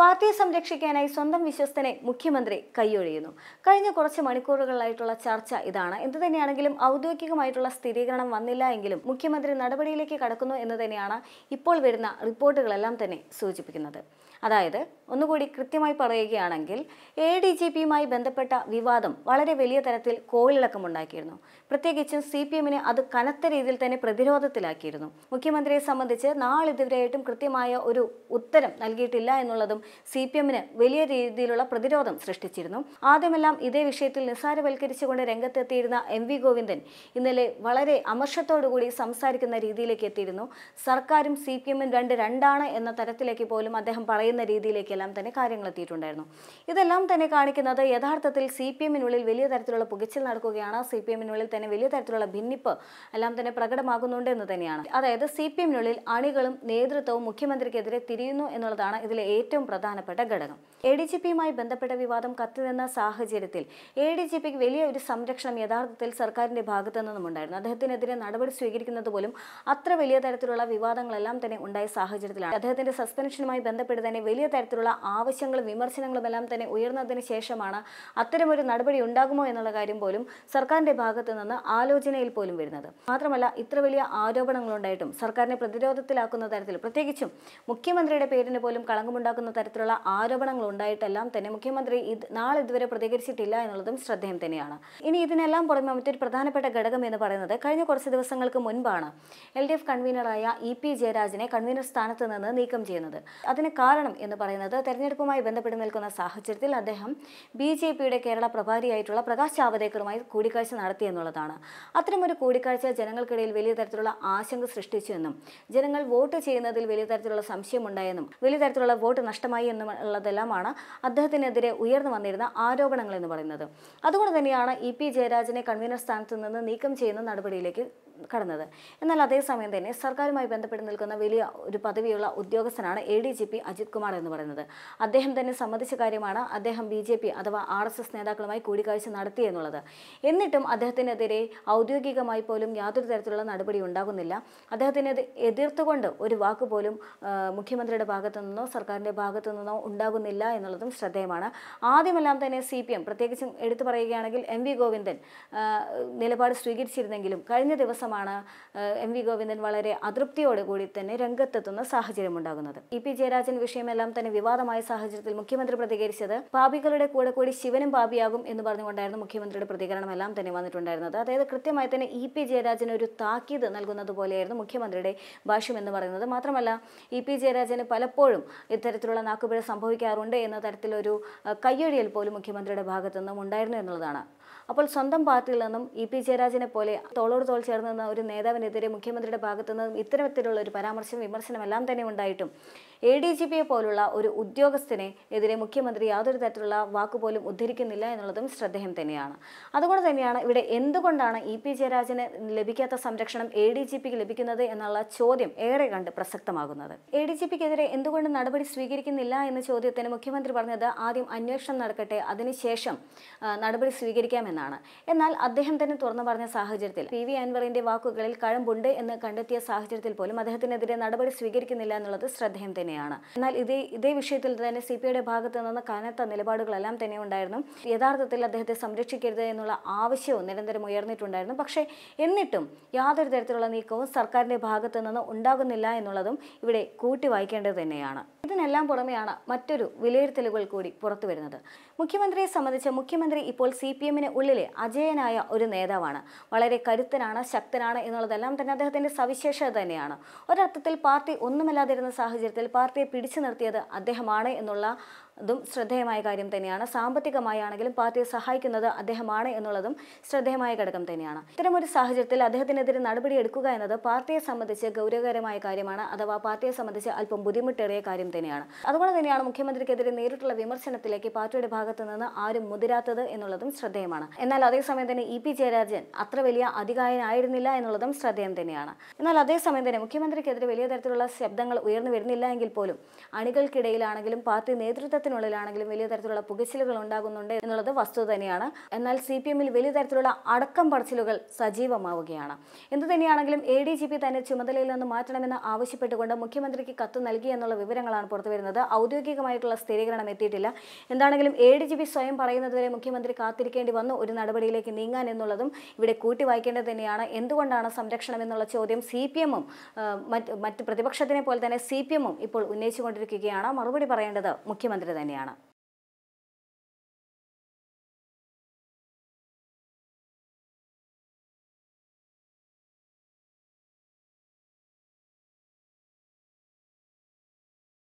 പാർട്ടിയെ സംരക്ഷിക്കാനായി സ്വന്തം വിശ്വസ്തനെ മുഖ്യമന്ത്രി കൈയൊഴിയുന്നു കഴിഞ്ഞ കുറച്ച് മണിക്കൂറുകളിലായിട്ടുള്ള ചർച്ച ഇതാണ് എന്ത് തന്നെയാണെങ്കിലും ഔദ്യോഗികമായിട്ടുള്ള സ്ഥിരീകരണം വന്നില്ല എങ്കിലും മുഖ്യമന്ത്രി നടപടിയിലേക്ക് കടക്കുന്നു എന്ന് തന്നെയാണ് ഇപ്പോൾ വരുന്ന റിപ്പോർട്ടുകളെല്ലാം തന്നെ സൂചിപ്പിക്കുന്നത് അതായത് ഒന്നുകൂടി കൃത്യമായി പറയുകയാണെങ്കിൽ എ ഡി ജി പിയുമായി ബന്ധപ്പെട്ട വിവാദം വളരെ വലിയ തരത്തിൽ കോവിലടക്കമുണ്ടാക്കിയിരുന്നു പ്രത്യേകിച്ചും സി പി എമ്മിനെ അത് കനത്ത രീതിയിൽ തന്നെ പ്രതിരോധത്തിലാക്കിയിരുന്നു മുഖ്യമന്ത്രിയെ സംബന്ധിച്ച് നാളിതുവരെയായിട്ടും കൃത്യമായ ഒരു ഉത്തരം നൽകിയിട്ടില്ല എന്നുള്ളതും സി പി എമ്മിന് വലിയ രീതിയിലുള്ള പ്രതിരോധം സൃഷ്ടിച്ചിരുന്നു ആദ്യമെല്ലാം ഇതേ വിഷയത്തിൽ നിസ്സാരവൽക്കരിച്ചുകൊണ്ട് രംഗത്തെത്തിയിരുന്ന എം വി ഗോവിന്ദൻ ഇന്നലെ വളരെ അമർഷത്തോടുകൂടി സംസാരിക്കുന്ന രീതിയിലേക്ക് എത്തിയിരുന്നു സർക്കാരും സി പി എമ്മും രണ്ട് രണ്ടാണ് എന്ന തരത്തിലേക്ക് പോലും അദ്ദേഹം പറയുന്ന രീതിയിലേക്കെല്ലാം തന്നെ കാര്യങ്ങൾ എത്തിയിട്ടുണ്ടായിരുന്നു ഇതെല്ലാം തന്നെ കാണിക്കുന്നത് യഥാർത്ഥത്തിൽ സി പി എമ്മിനുള്ളിൽ വലിയ തരത്തിലുള്ള പുകച്ചിൽ നടക്കുകയാണ് സി പി എമ്മിനുള്ളിൽ തന്നെ വലിയ തരത്തിലുള്ള ഭിന്നിപ്പ് എല്ലാം തന്നെ പ്രകടമാകുന്നുണ്ട് എന്ന് തന്നെയാണ് അതായത് സി പി എമ്മിനുള്ളിൽ അണികളും നേതൃത്വവും മുഖ്യമന്ത്രിക്കെതിരെ തിരിയുന്നു എന്നുള്ളതാണ് ഇതിലെ ഏറ്റവും പ്രധാനപ്പെട്ട ഘടകം എ ഡി ജി പിയുമായി ബന്ധപ്പെട്ട വിവാദം കത്തിനിന്ന സാഹചര്യത്തിൽ എ ഡി ജി പിക്ക് വലിയ ഒരു സംരക്ഷണം യഥാർത്ഥത്തിൽ സർക്കാരിന്റെ ഭാഗത്തു നിന്നും ഉണ്ടായിരുന്നു അദ്ദേഹത്തിനെതിരെ നടപടി സ്വീകരിക്കുന്നത് പോലും അത്ര വലിയ തരത്തിലുള്ള വിവാദങ്ങളെല്ലാം തന്നെ ഉണ്ടായ സാഹചര്യത്തിലാണ് അദ്ദേഹത്തിന്റെ സസ്പെൻഷനുമായി ബന്ധപ്പെട്ട് തന്നെ വലിയ തരത്തിലുള്ള ആവശ്യങ്ങളും വിമർശനങ്ങളും എല്ലാം തന്നെ ഉയർന്നതിന് ശേഷമാണ് അത്തരമൊരു നടപടി ഉണ്ടാകുമോ എന്നുള്ള കാര്യം പോലും സർക്കാരിന്റെ ഭാഗത്തു നിന്ന് ആലോചനയിൽ പോലും വരുന്നത് മാത്രമല്ല ഇത്ര വലിയ ആരോപണങ്ങളുണ്ടായിട്ടും സർക്കാരിനെ പ്രതിരോധത്തിലാക്കുന്ന തരത്തിൽ പ്രത്യേകിച്ചും മുഖ്യമന്ത്രിയുടെ പേരിന് പോലും കളങ്കമുണ്ടാക്കുന്ന തരത്തിലുള്ള ആരോപണങ്ങൾ ഉണ്ടായിട്ടെല്ലാം തന്നെ മുഖ്യമന്ത്രി ഇത് നാളെ ഇതുവരെ പ്രതികരിച്ചിട്ടില്ല എന്നുള്ളതും ശ്രദ്ധേയം തന്നെയാണ് ഇനി ഇതിനെല്ലാം പുറമെ മറ്റൊരു പ്രധാനപ്പെട്ട ഘടകം എന്ന് പറയുന്നത് കഴിഞ്ഞ കുറച്ച് ദിവസങ്ങൾക്ക് മുൻപാണ് എൽ ഡി എഫ് കൺവീനറായ ഇ പി ജയരാജിനെ കൺവീനർ സ്ഥാനത്ത് നിന്ന് നീക്കം ചെയ്യുന്നത് അതിന് കാരണം എന്ന് പറയുന്നത് തെരഞ്ഞെടുപ്പുമായി ബന്ധപ്പെട്ട് നിൽക്കുന്ന സാഹചര്യത്തിൽ അദ്ദേഹം ബി ജെ പിയുടെ കേരള പ്രഭാരിയായിട്ടുള്ള പ്രകാശ് ജാവദേക്കറുമായി കൂടിക്കാഴ്ച നടത്തി എന്നുള്ളതാണ് അത്തരമൊരു കൂടിക്കാഴ്ച ജനങ്ങൾക്കിടയിൽ വലിയ തരത്തിലുള്ള ആശങ്ക സൃഷ്ടിച്ചുവെന്നും ജനങ്ങൾ വോട്ട് ചെയ്യുന്നതിൽ വലിയ തരത്തിലുള്ള സംശയമുണ്ടായെന്നും വലിയ തരത്തിലുള്ള വോട്ട് നഷ്ടമായി കാരണമായി എന്നുള്ളതെല്ലാമാണ് അദ്ദേഹത്തിനെതിരെ ഉയർന്നു വന്നിരുന്ന ആരോപണങ്ങൾ എന്ന് പറയുന്നത് അതുകൊണ്ട് തന്നെയാണ് ഇ പി ജയരാജനെ കൺവീനർ സ്ഥാനത്ത് നിന്ന് നീക്കം ചെയ്യുന്ന നടപടിയിലേക്ക് കടന്നത് എന്നാൽ അതേസമയം തന്നെ സർക്കാരുമായി ബന്ധപ്പെട്ട് നിൽക്കുന്ന വലിയ ഒരു പദവിയുള്ള ഉദ്യോഗസ്ഥനാണ് A D G P Ajith Kumar എന്ന് പറയുന്നത് അദ്ദേഹം തന്നെ സംബന്ധിച്ച കാര്യമാണ് അദ്ദേഹം ബി ജെ പി അഥവാ ആർ എസ് എസ് നേതാക്കളുമായി കൂടിക്കാഴ്ച നടത്തി എന്നുള്ളത് എന്നിട്ടും അദ്ദേഹത്തിനെതിരെ ഔദ്യോഗികമായി പോലും യാതൊരു തരത്തിലുള്ള നടപടി ഉണ്ടാകുന്നില്ല അദ്ദേഹത്തിനെ എതിർത്തുകൊണ്ട് ഒരു വാക്ക് പോലും മുഖ്യമന്ത്രിയുടെ ഭാഗത്തു നിന്നോ സർക്കാരിൻ്റെ ഭാഗത്തു നിന്നോ ഉണ്ടാകുന്നില്ല എന്നുള്ളതും ശ്രദ്ധേയമാണ് ആദ്യമെല്ലാം തന്നെ സി പി എം പ്രത്യേകിച്ചും എടുത്തു പറയുകയാണെങ്കിൽ എം വി ഗോവിന്ദൻ നിലപാട് സ്വീകരിച്ചിരുന്നെങ്കിലും കഴിഞ്ഞ ദിവസം ശേഷമാണ് എം വി ഗോവിന്ദൻ വളരെ കൂടി തന്നെ രംഗത്തെത്തുന്ന സാഹചര്യമുണ്ടാകുന്നത് ഇ പി ജയരാജൻ വിഷയമെല്ലാം തന്നെ വിവാദമായ സാഹചര്യത്തിൽ മുഖ്യമന്ത്രി പ്രതികരിച്ചത് പാപികളുടെ കൂടെ കൂടി ശിവനും പാപിയാകും എന്ന് പറഞ്ഞുകൊണ്ടായിരുന്നു മുഖ്യമന്ത്രിയുടെ പ്രതികരണം എല്ലാം തന്നെ വന്നിട്ടുണ്ടായിരുന്നത് അതായത് കൃത്യമായി തന്നെ ഇ പി ജയരാജൻ ഒരു താക്കീത് നൽകുന്നത് പോലെയായിരുന്നു മുഖ്യമന്ത്രിയുടെ ഭാഷ്യം എന്ന് പറയുന്നത് മാത്രമല്ല ഇ പി ജയരാജന് പലപ്പോഴും ഇത്തരത്തിലുള്ള നാക്കുപിഴ സംഭവിക്കാറുണ്ട് എന്ന തരത്തിലൊരു കയ്യൊഴിയൽ പോലും മുഖ്യമന്ത്രിയുടെ ഭാഗത്തു നിന്നും ഉണ്ടായിരുന്നു എന്നുള്ളതാണ് അപ്പോൾ സ്വന്തം പാർട്ടിയിൽ നിന്നും ഇ പി ജയരാജനെ പോലെ തോളോട് തോൾ ചേർന്ന് നിന്ന ഒരു നേതാവിനെതിരെ മുഖ്യമന്ത്രിയുടെ ഭാഗത്തു നിന്നും ഇത്തരത്തിലുള്ള ഒരു പരാമർശം വിമർശനമെല്ലാം തന്നെ ഉണ്ടായിട്ടും എ ഡി ജി പിയെ പോലുള്ള ഒരു ഉദ്യോഗസ്ഥനെ എതിരെ മുഖ്യമന്ത്രി യാതൊരു തരത്തിലുള്ള വാക്കുപോലും ഉദ്ധരിക്കുന്നില്ല എന്നുള്ളതും ശ്രദ്ധേയം തന്നെയാണ് അതുകൊണ്ട് തന്നെയാണ് ഇവിടെ എന്തുകൊണ്ടാണ് ഇ പി ജയരാജന് ലഭിക്കാത്ത സംരക്ഷണം എ ഡി ജി പിക്ക് ലഭിക്കുന്നത് എന്നുള്ള ചോദ്യം ഏറെ കണ്ട് പ്രസക്തമാകുന്നത് എ ഡി ജി പിക്കെതിരെ എന്തുകൊണ്ട് നടപടി സ്വീകരിക്കുന്നില്ല എന്ന ചോദ്യത്തിന് മുഖ്യമന്ത്രി പറഞ്ഞത് ആദ്യം അന്വേഷണം നടക്കട്ടെ അതിനുശേഷം നടപടി സ്വീകരിക്കാമെന്ന് എന്നാണ് എന്നാൽ അദ്ദേഹം തന്നെ തുറന്നു പറഞ്ഞ സാഹചര്യത്തിൽ പി വി അൻവറിന്റെ വാക്കുകളിൽ കഴമ്പുണ്ട് എന്ന് കണ്ടെത്തിയ സാഹചര്യത്തിൽ പോലും അദ്ദേഹത്തിനെതിരെ നടപടി സ്വീകരിക്കുന്നില്ല എന്നുള്ളത് ശ്രദ്ധേയം തന്നെയാണ് എന്നാൽ ഇതേ ഇതേ വിഷയത്തിൽ തന്നെ സി പി ഐയുടെ ഭാഗത്ത് നിന്ന് കനത്ത നിലപാടുകളെല്ലാം തന്നെ ഉണ്ടായിരുന്നു യഥാർത്ഥത്തിൽ അദ്ദേഹത്തെ സംരക്ഷിക്കരുത് എന്നുള്ള ആവശ്യവും നിരന്തരം ഉയർന്നിട്ടുണ്ടായിരുന്നു പക്ഷേ എന്നിട്ടും യാതൊരു തരത്തിലുള്ള നീക്കവും സർക്കാരിൻ്റെ ഭാഗത്തു നിന്ന് ഉണ്ടാകുന്നില്ല എന്നുള്ളതും ഇവിടെ കൂട്ടി വായിക്കേണ്ടത് തന്നെയാണ് ഇതിനെല്ലാം പുറമെയാണ് മറ്റൊരു വിലയിരുത്തലുകൾ കൂടി പുറത്തു വരുന്നത് മുഖ്യമന്ത്രിയെ സംബന്ധിച്ച് മുഖ്യമന്ത്രി ഇപ്പോൾ സി പി എമ്മിന് ഉള്ളിലെ അജയനായ ഒരു നേതാവാണ് വളരെ കരുത്തനാണ് ശക്തനാണ് എന്നുള്ളതെല്ലാം തന്നെ അദ്ദേഹത്തിൻ്റെ സവിശേഷത തന്നെയാണ് ഒരർത്ഥത്തിൽ പാർട്ടി ഒന്നുമല്ലാതിരുന്ന സാഹചര്യത്തിൽ പാർട്ടിയെ പിടിച്ചു നിർത്തിയത് അദ്ദേഹമാണ് എന്നുള്ള അതും ശ്രദ്ധേയമായ കാര്യം തന്നെയാണ് സാമ്പത്തികമായാണെങ്കിലും പാർട്ടിയെ സഹായിക്കുന്നത് അദ്ദേഹമാണ് എന്നുള്ളതും ശ്രദ്ധേയമായ ഘടകം തന്നെയാണ് ഇത്തരമൊരു സാഹചര്യത്തിൽ അദ്ദേഹത്തിനെതിരെ എടുക്കുക എന്നത് പാർട്ടിയെ സംബന്ധിച്ച് ഗൗരവകരമായ കാര്യമാണ് അഥവാ പാർട്ടിയെ സംബന്ധിച്ച് അല്പം ബുദ്ധിമുട്ടേറിയ കാര്യം തന്നെയാണ് അതുകൊണ്ട് തന്നെയാണ് മുഖ്യമന്ത്രിക്കെതിരെ നേരിട്ടുള്ള വിമർശനത്തിലേക്ക് പാർട്ടിയുടെ ഭാഗത്ത് നിന്ന് ആരും മുതിരാത്തത് എന്നുള്ളതും ശ്രദ്ധേയമാണ് എന്നാൽ അതേസമയം തന്നെ ഇ പി ജയരാജൻ അത്ര വലിയ അധികായനായിരുന്നില്ല എന്നുള്ളതും ശ്രദ്ധേയം തന്നെയാണ് എന്നാൽ അതേസമയം തന്നെ മുഖ്യമന്ത്രിക്കെതിരെ വലിയ തരത്തിലുള്ള ശബ്ദങ്ങൾ ഉയർന്നു വരുന്നില്ല എങ്കിൽ പോലും അണികൾക്കിടയിലാണെങ്കിലും പാർട്ടി നേതൃത്വ കേരളത്തിനുള്ളിലാണെങ്കിലും വലിയ തരത്തിലുള്ള പുകച്ചിലുകൾ ഉണ്ടാകുന്നുണ്ട് എന്നുള്ളത് വസ്തുത തന്നെയാണ് എന്നാൽ സി പി എമ്മിൽ വലിയ തരത്തിലുള്ള അടക്കം പറച്ചിലുകൾ സജീവമാവുകയാണ് എന്തു തന്നെയാണെങ്കിലും എ ഡി ജി പി തന്നെ ചുമതലയിൽ നിന്ന് മാറ്റണമെന്ന് ആവശ്യപ്പെട്ടുകൊണ്ട് മുഖ്യമന്ത്രിക്ക് കത്ത് നൽകി എന്നുള്ള വിവരങ്ങളാണ് പുറത്തുവരുന്നത് ഔദ്യോഗികമായിട്ടുള്ള സ്ഥിരീകരണം എത്തിയിട്ടില്ല എന്താണെങ്കിലും എ ഡി ജി പി സ്വയം പറയുന്നതുവരെ മുഖ്യമന്ത്രി കാത്തിരിക്കേണ്ടി വന്നു ഒരു നടപടിയിലേക്ക് നീങ്ങാൻ എന്നുള്ളതും ഇവിടെ കൂട്ടി വായിക്കേണ്ടത് തന്നെയാണ് എന്തുകൊണ്ടാണ് സംരക്ഷണം എന്നുള്ള ചോദ്യം സി പി എമ്മും മറ്റ് മറ്റ് പ്രതിപക്ഷത്തിനെ പോലെ തന്നെ സി പി എമ്മും ഇപ്പോൾ ഉന്നയിച്ചുകൊണ്ടിരിക്കുകയാണ് മറുപടി പറയേണ്ടത് മുഖ്യമന്ത്രി തന്നെയാണ്